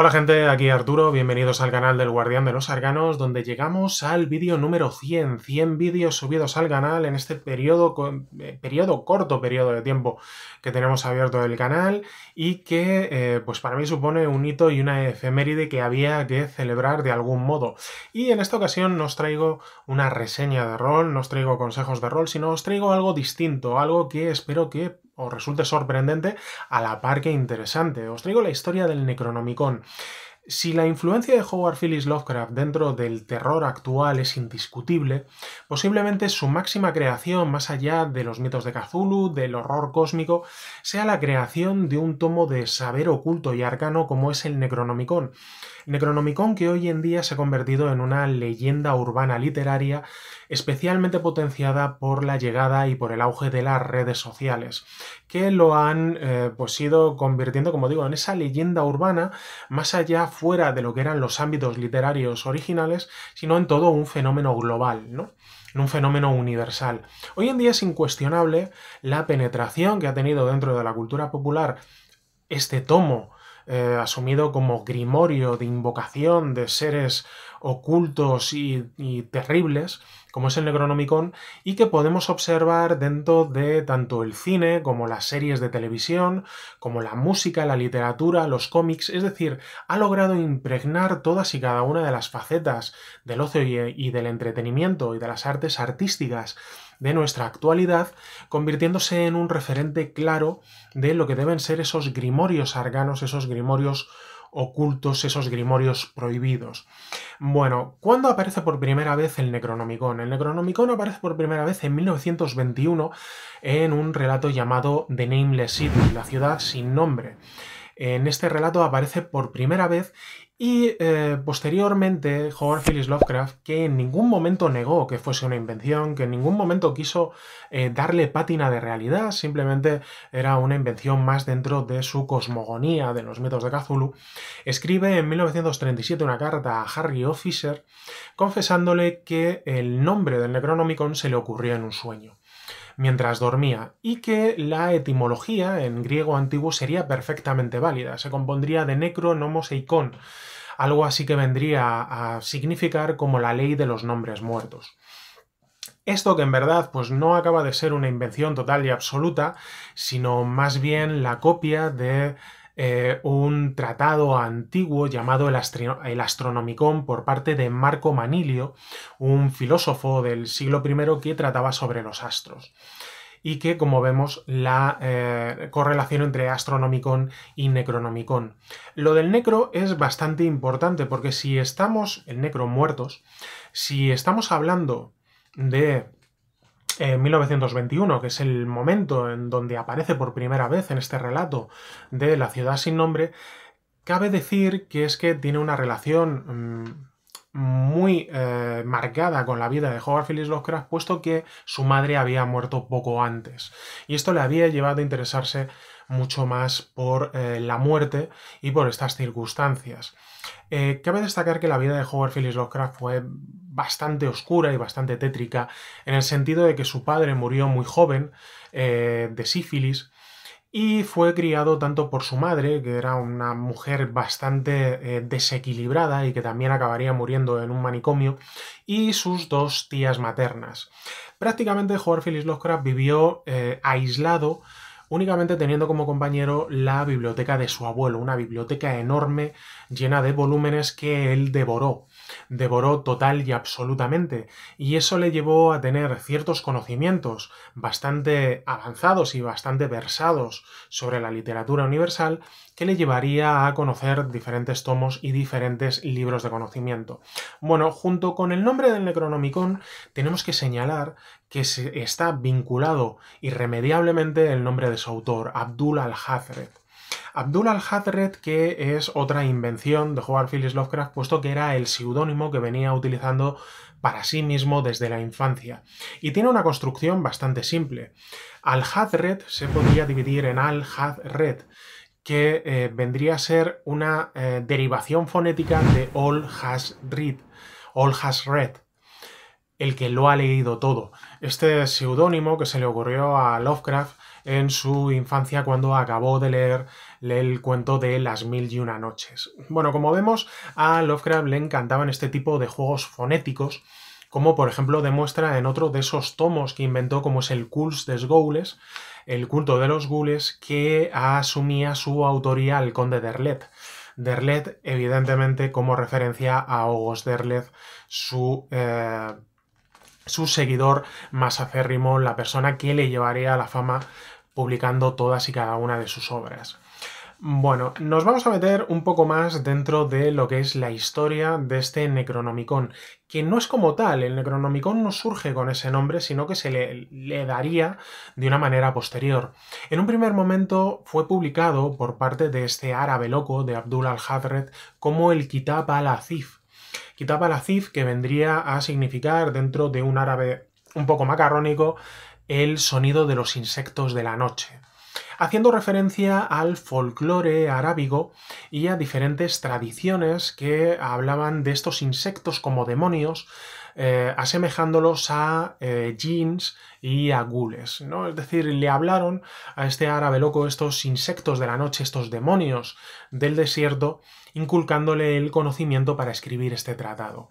Hola gente, aquí Arturo, bienvenidos al canal del Guardián de los Arganos, donde llegamos al vídeo número 100, 100 vídeos subidos al canal en este periodo, eh, periodo corto periodo de tiempo que tenemos abierto el canal y que eh, pues para mí supone un hito y una efeméride que había que celebrar de algún modo. Y en esta ocasión no os traigo una reseña de rol, no os traigo consejos de rol, sino os traigo algo distinto, algo que espero que o resulte sorprendente a la par que interesante. Os traigo la historia del Necronomicon. Si la influencia de Howard Phillips Lovecraft dentro del terror actual es indiscutible, posiblemente su máxima creación, más allá de los mitos de Cthulhu, del horror cósmico, sea la creación de un tomo de saber oculto y arcano como es el Necronomicon. Necronomicon que hoy en día se ha convertido en una leyenda urbana literaria especialmente potenciada por la llegada y por el auge de las redes sociales, que lo han eh, pues, ido convirtiendo, como digo, en esa leyenda urbana más allá fuera de lo que eran los ámbitos literarios originales, sino en todo un fenómeno global, ¿no? en un fenómeno universal. Hoy en día es incuestionable la penetración que ha tenido dentro de la cultura popular este tomo eh, asumido como grimorio de invocación de seres ocultos y, terribles, como es el Necronomicon, y que podemos observar dentro de tanto el cine como las series de televisión, como la música, la literatura, los cómics, es decir, ha logrado impregnar todas y cada una de las facetas del ocio y del entretenimiento y de las artes artísticas de nuestra actualidad, convirtiéndose en un referente claro de lo que deben ser esos grimorios arganos, esos grimorios ocultos, esos grimorios prohibidos. Bueno, ¿cuándo aparece por primera vez el Necronomicon? El Necronomicon aparece por primera vez en 1921 en un relato llamado The Nameless City, la ciudad sin nombre. En este relato aparece por primera vez y eh, posteriormente, Howard Phyllis Lovecraft, que en ningún momento negó que fuese una invención, que en ningún momento quiso eh, darle pátina de realidad, simplemente era una invención más dentro de su cosmogonía, de los mitos de Cthulhu, escribe en 1937 una carta a Harry Officer confesándole que el nombre del Necronomicon se le ocurrió en un sueño mientras dormía y que la etimología en griego antiguo sería perfectamente válida. Se compondría de necro, nomos e icon, algo así que vendría a significar como la ley de los nombres muertos. Esto que en verdad pues no acaba de ser una invención total y absoluta, sino más bien la copia de eh, un tratado antiguo llamado el, Astronomicón Astronomicon por parte de Marco Manilio, un filósofo del siglo I que trataba sobre los astros y que, como vemos, la eh, correlación entre Astronomicón y Necronomicón. Lo del necro es bastante importante porque si estamos, el necro muertos, si estamos hablando de eh, en 1921, que es el momento en donde aparece por primera vez en este relato de la ciudad sin nombre, cabe decir que es que tiene una relación mm, muy eh, marcada con la vida de Howard Phillips Lovecraft, puesto que su madre había muerto poco antes. Y esto le había llevado a interesarse mucho más por eh, la muerte y por estas circunstancias. Eh, cabe destacar que la vida de Howard Phillips Lovecraft fue bastante oscura y bastante tétrica, en el sentido de que su padre murió muy joven eh, de sífilis y fue criado tanto por su madre, que era una mujer bastante eh, desequilibrada y que también acabaría muriendo en un manicomio, y sus dos tías maternas. Prácticamente Howard Phillips Lovecraft vivió aislado únicamente teniendo como compañero la biblioteca de su abuelo, una biblioteca enorme llena de volúmenes que él devoró, devoró total y absolutamente, y eso le llevó a tener ciertos conocimientos bastante avanzados y bastante versados sobre la literatura universal que le llevaría a conocer diferentes tomos y diferentes libros de conocimiento. Bueno, junto con el nombre del Necronomicon, tenemos que señalar que está vinculado irremediablemente el nombre de su autor, Abdul al-Hazred. Abdul al-Hazred, que es otra invención de Howard Phillips Lovecraft, puesto que era el seudónimo que venía utilizando para sí mismo desde la infancia. Y tiene una construcción bastante simple. Al-Hazred se podría dividir en Al-Hazred, que eh, vendría a ser una eh, derivación fonética de All Has Read. All Has el que lo ha leído todo. Este seudónimo que se le ocurrió a Lovecraft en su infancia cuando acabó de leer el cuento de Las Mil y Una Noches. Bueno, como vemos, a Lovecraft le encantaban este tipo de juegos fonéticos, como por ejemplo demuestra en otro de esos tomos que inventó, como es el de des Goules, el culto de los gules, que asumía su autoría al conde Derlet. Derleth, Derlet, evidentemente, como referencia a Ogos Derlet, su eh, su seguidor más acérrimo, la persona que le llevaría a la fama publicando todas y cada una de sus obras. Bueno, nos vamos a meter un poco más dentro de lo que es la historia de este Necronomicon, que no es como tal, el Necronomicon no surge con ese nombre, sino que se le, le daría de una manera posterior. En un primer momento fue publicado por parte de este árabe loco de Abdul al como el Kitab al-Azif, quitaba la cif que vendría a significar dentro de un árabe un poco macarrónico el sonido de los insectos de la noche, haciendo referencia al folclore arábigo y a diferentes tradiciones que hablaban de estos insectos como demonios eh, asemejándolos a eh, jeans y a gules, ¿no? Es decir, le hablaron a este árabe loco estos insectos de la noche, estos demonios del desierto, inculcándole el conocimiento para escribir este tratado.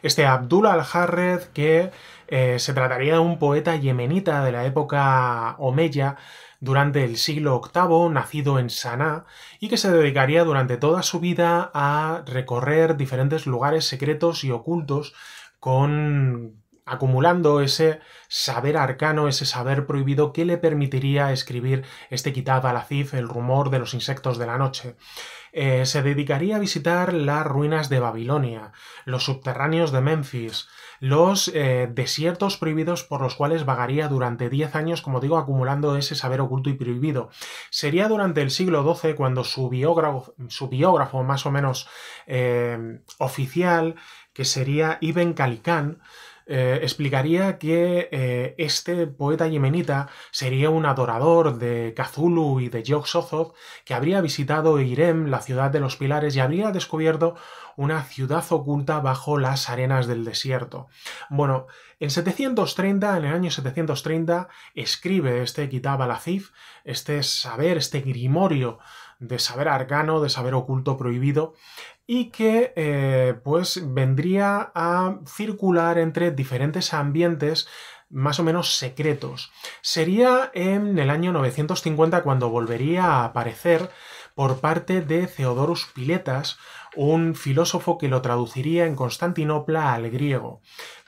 Este Abdul al-Harred, que eh, se trataría de un poeta yemenita de la época omeya, durante el siglo VIII, nacido en Saná, y que se dedicaría durante toda su vida a recorrer diferentes lugares secretos y ocultos con acumulando ese saber arcano, ese saber prohibido que le permitiría escribir este Kitab al-Azif, el rumor de los insectos de la noche. Eh, se dedicaría a visitar las ruinas de Babilonia, los subterráneos de Memphis, los eh, desiertos prohibidos por los cuales vagaría durante 10 años, como digo, acumulando ese saber oculto y prohibido. Sería durante el siglo XII cuando su biógrafo, su biógrafo más o menos eh, oficial, que sería Ibn Kalikan eh, explicaría que eh, este poeta yemenita sería un adorador de kazulu y de Yog que habría visitado Irem, la ciudad de los pilares, y habría descubierto una ciudad oculta bajo las arenas del desierto. Bueno, en 730, en el año 730, escribe este Kitab al-Azif, este saber, este grimorio de saber arcano, de saber oculto prohibido, y que eh, pues vendría a circular entre diferentes ambientes más o menos secretos. Sería en el año 950 cuando volvería a aparecer por parte de Theodorus Piletas, un filósofo que lo traduciría en Constantinopla al griego.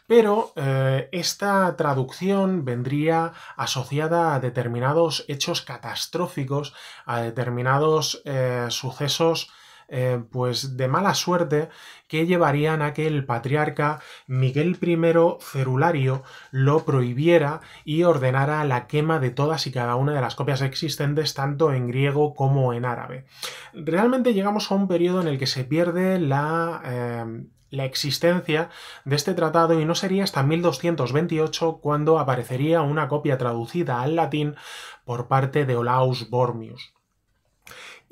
Pero eh, esta traducción vendría asociada a determinados hechos catastróficos, a determinados eh, sucesos eh, pues de mala suerte que llevarían a que el patriarca Miguel I Cerulario lo prohibiera y ordenara la quema de todas y cada una de las copias existentes tanto en griego como en árabe. Realmente llegamos a un periodo en el que se pierde la... Eh, la existencia de este tratado y no sería hasta 1228 cuando aparecería una copia traducida al latín por parte de Olaus Bormius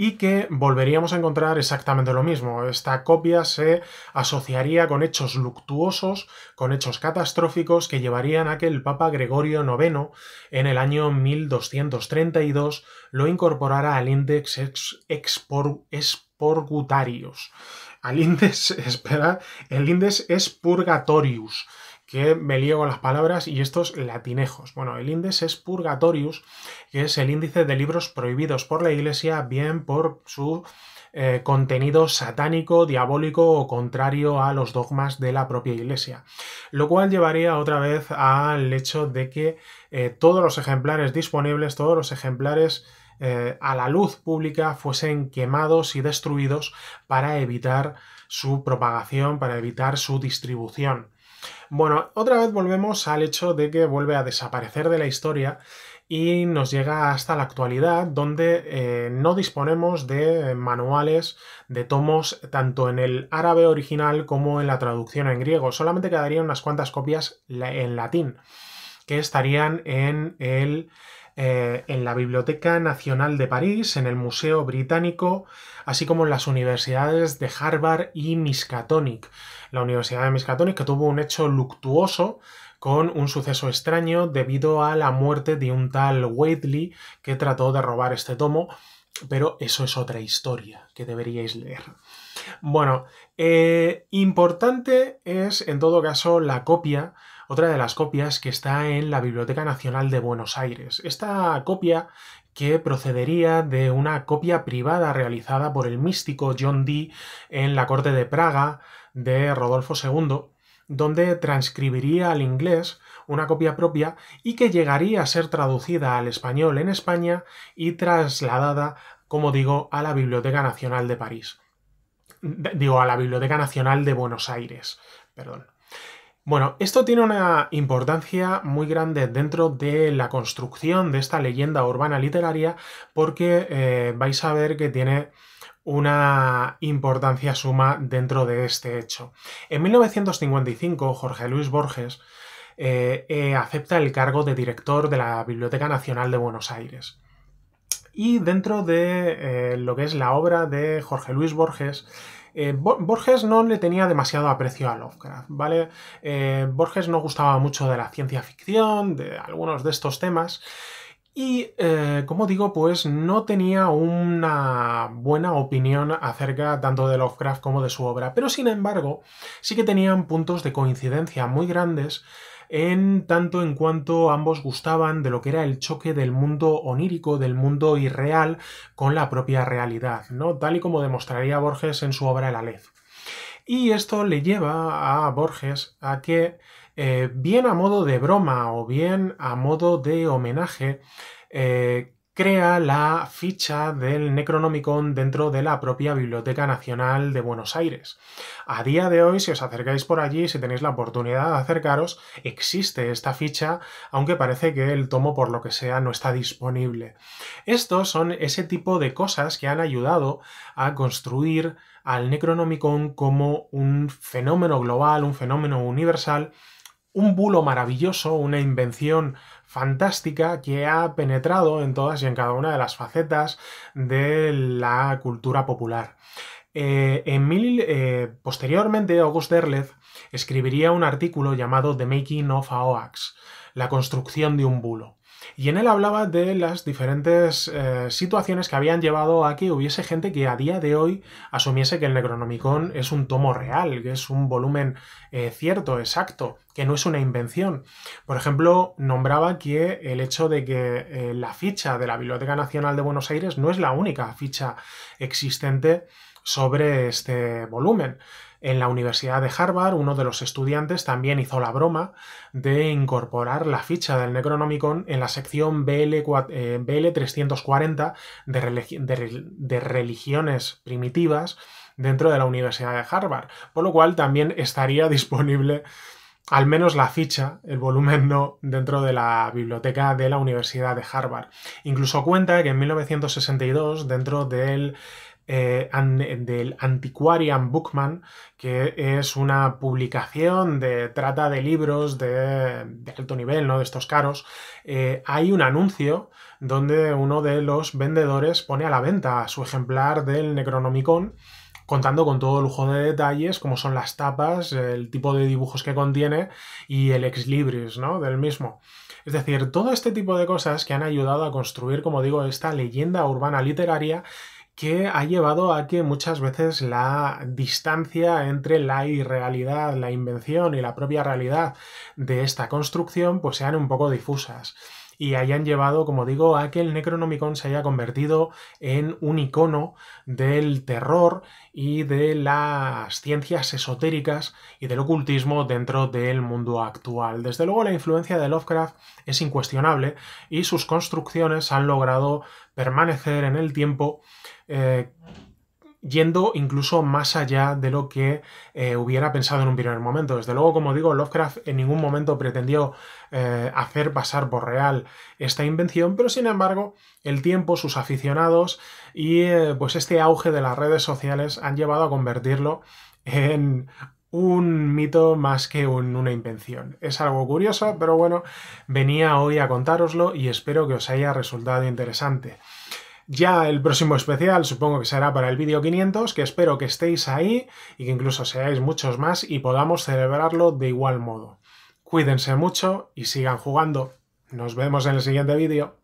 y que volveríamos a encontrar exactamente lo mismo. Esta copia se asociaría con hechos luctuosos, con hechos catastróficos que llevarían a que el Papa Gregorio IX, en el año 1232, lo incorporara al Index ex Al Index, espera, el Index Expurgatorius que me liego las palabras y estos latinejos. Bueno, el índice es Purgatorius, que es el índice de libros prohibidos por la Iglesia, bien por su eh, contenido satánico, diabólico o contrario a los dogmas de la propia Iglesia. Lo cual llevaría otra vez al hecho de que eh, todos los ejemplares disponibles, todos los ejemplares eh, a la luz pública fuesen quemados y destruidos para evitar su propagación, para evitar su distribución. Bueno, otra vez volvemos al hecho de que vuelve a desaparecer de la historia y nos llega hasta la actualidad donde eh, no disponemos de manuales, de tomos, tanto en el árabe original como en la traducción en griego. Solamente quedarían unas cuantas copias en latín que estarían en el eh, en la Biblioteca Nacional de París, en el Museo Británico, así como en las universidades de Harvard y Miskatonic. La Universidad de Miskatonic que tuvo un hecho luctuoso con un suceso extraño debido a la muerte de un tal Waitley que trató de robar este tomo, pero eso es otra historia que deberíais leer. Bueno, eh, importante es en todo caso la copia otra de las copias que está en la Biblioteca Nacional de Buenos Aires. Esta copia que procedería de una copia privada realizada por el místico John Dee en la corte de Praga de Rodolfo II, donde transcribiría al inglés una copia propia y que llegaría a ser traducida al español en España y trasladada, como digo, a la Biblioteca Nacional de París. Digo, a la Biblioteca Nacional de Buenos Aires, perdón. Bueno, esto tiene una importancia muy grande dentro de la construcción de esta leyenda urbana literaria porque eh, vais a ver que tiene una importancia suma dentro de este hecho. En 1955, Jorge Luis Borges eh, eh, acepta el cargo de director de la Biblioteca Nacional de Buenos Aires. Y dentro de lo que es la obra de Jorge Luis Borges, eh, Borges no le tenía demasiado aprecio a Lovecraft, ¿vale? Eh, Borges no gustaba mucho de la ciencia ficción, de algunos de estos temas. Y, eh, como digo, pues no tenía una buena opinión acerca tanto de Lovecraft como de su obra. Pero, sin embargo, sí que tenían puntos de coincidencia muy grandes en tanto en cuanto ambos gustaban de lo que era el choque del mundo onírico, del mundo irreal, con la propia realidad, ¿no? Tal y como demostraría Borges en su obra El Aleph. Y esto le lleva a Borges a que, eh, bien a modo de broma o bien a modo de homenaje, eh, crea la ficha del Necronomicon dentro de la propia Biblioteca Nacional de Buenos Aires. A día de hoy, si os acercáis por allí, si tenéis la oportunidad de acercaros, existe esta ficha, aunque parece que el tomo por lo que sea no está disponible. Estos son ese tipo de cosas que han ayudado a construir al Necronomicon como un fenómeno global, un fenómeno universal, un bulo maravilloso, una invención fantástica que ha penetrado en todas y en cada una de las facetas de la cultura popular. en eh, mil, eh, posteriormente, August Derleth escribiría un artículo llamado The Making of a la construcción de un bulo. Y en él hablaba de las diferentes eh, situaciones que habían llevado a que hubiese gente que a día de hoy asumiese que el Necronomicon es un tomo real, que es un volumen eh, cierto, exacto, que no es una invención. Por ejemplo, nombraba que el hecho de que eh, la ficha de la Biblioteca Nacional de Buenos Aires no es la única ficha existente sobre este volumen. En la Universidad de Harvard, uno de los estudiantes también hizo la broma de incorporar la ficha del Necronomicon en la sección BL, 340 eh, de, de, de religiones primitivas dentro de la Universidad de Harvard, por lo cual también estaría disponible al menos la ficha, el volumen no, dentro de la biblioteca de la Universidad de Harvard. Incluso cuenta que en 1962, dentro del eh, del Antiquarian Bookman, que es una publicación de trata de libros de, alto nivel, ¿no? de estos caros, eh, hay un anuncio donde uno de los vendedores pone a la venta su ejemplar del Necronomicon contando con todo lujo de detalles, como son las tapas, el tipo de dibujos que contiene y el ex libris ¿no? del mismo. Es decir, todo este tipo de cosas que han ayudado a construir, como digo, esta leyenda urbana literaria que ha llevado a que muchas veces la distancia entre la irrealidad, la invención y la propia realidad de esta construcción pues sean un poco difusas y hayan llevado, como digo, a que el Necronomicon se haya convertido en un icono del terror y de las ciencias esotéricas y del ocultismo dentro del mundo actual. Desde luego la influencia de Lovecraft es incuestionable y sus construcciones han logrado permanecer en el tiempo eh, yendo incluso más allá de lo que eh, hubiera pensado en un primer momento. Desde luego, como digo, Lovecraft en ningún momento pretendió eh, hacer pasar por real esta invención, pero sin embargo, el tiempo, sus aficionados y eh, pues este auge de las redes sociales han llevado a convertirlo en un mito más que una invención. Es algo curioso, pero bueno, venía hoy a contároslo y espero que os haya resultado interesante. Ya el próximo especial supongo que será para el vídeo 500, que espero que estéis ahí y que incluso seáis muchos más y podamos celebrarlo de igual modo. Cuídense mucho y sigan jugando. Nos vemos en el siguiente vídeo.